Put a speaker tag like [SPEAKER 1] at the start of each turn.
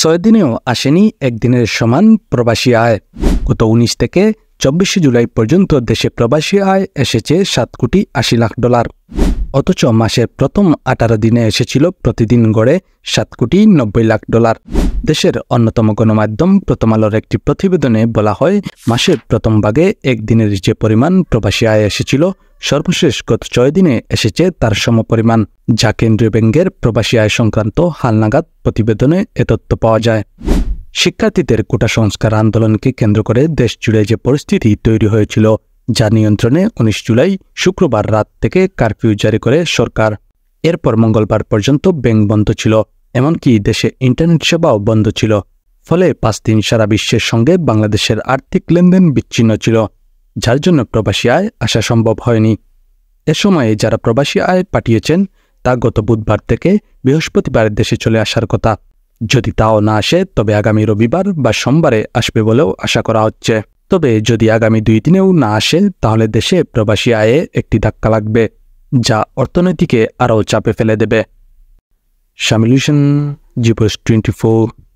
[SPEAKER 1] ছয় দিনেও আসেনি একদিনের সমান প্রবাসী আয় গত উনিশ থেকে চব্বিশে জুলাই পর্যন্ত দেশে প্রবাসী আয় এসেছে সাত কোটি আশি লাখ ডলার অথচ মাসের প্রথম আঠারো দিনে এসেছিল প্রতিদিন গড়ে সাত কোটি নব্বই লাখ ডলার দেশের অন্যতম গণমাধ্যম প্রথম আলোর একটি প্রতিবেদনে বলা হয় মাসের প্রথম ভাগে একদিনের যে পরিমাণ প্রবাসী আয় এসেছিল সর্বশেষ গত ছয় দিনে এসেছে তার সমপরিমাণ যা কেন্দ্রীয় ব্যাংকের প্রবাসী আয় সংক্রান্ত হালনাগাদ প্রতিবেদনে এ তথ্য পাওয়া যায় শিক্ষার্থীদের কোটা সংস্কার আন্দোলনকে কেন্দ্র করে দেশ জুড়ে যে পরিস্থিতি তৈরি হয়েছিল যা নিয়ন্ত্রণে উনিশ জুলাই শুক্রবার রাত থেকে কারফিউ জারি করে সরকার এরপর মঙ্গলবার পর্যন্ত ব্যাংক বন্ধ ছিল এমনকি দেশে ইন্টারনেট সেবাও বন্ধ ছিল ফলে পাঁচ দিন সারা বিশ্বের সঙ্গে বাংলাদেশের আর্থিক লেনদেন বিচ্ছিন্ন ছিল যার জন্য প্রবাসী আয় আসা সম্ভব হয়নি এ সময়ে যারা প্রবাসী আয় পাঠিয়েছেন তা গত বুধবার থেকে বৃহস্পতিবার দেশে চলে আসার কথা যদি তাও না আসে তবে আগামী রবিবার বা সোমবারে আসবে বলেও আশা করা হচ্ছে তবে যদি আগামী দুই দিনেও না আসে তাহলে দেশে প্রবাসী আয়ে একটি ধাক্কা লাগবে যা অর্থনীতিকে আরও চাপে ফেলে দেবে শামিল হোসেন জিপোস টোয়েন্টি ফোর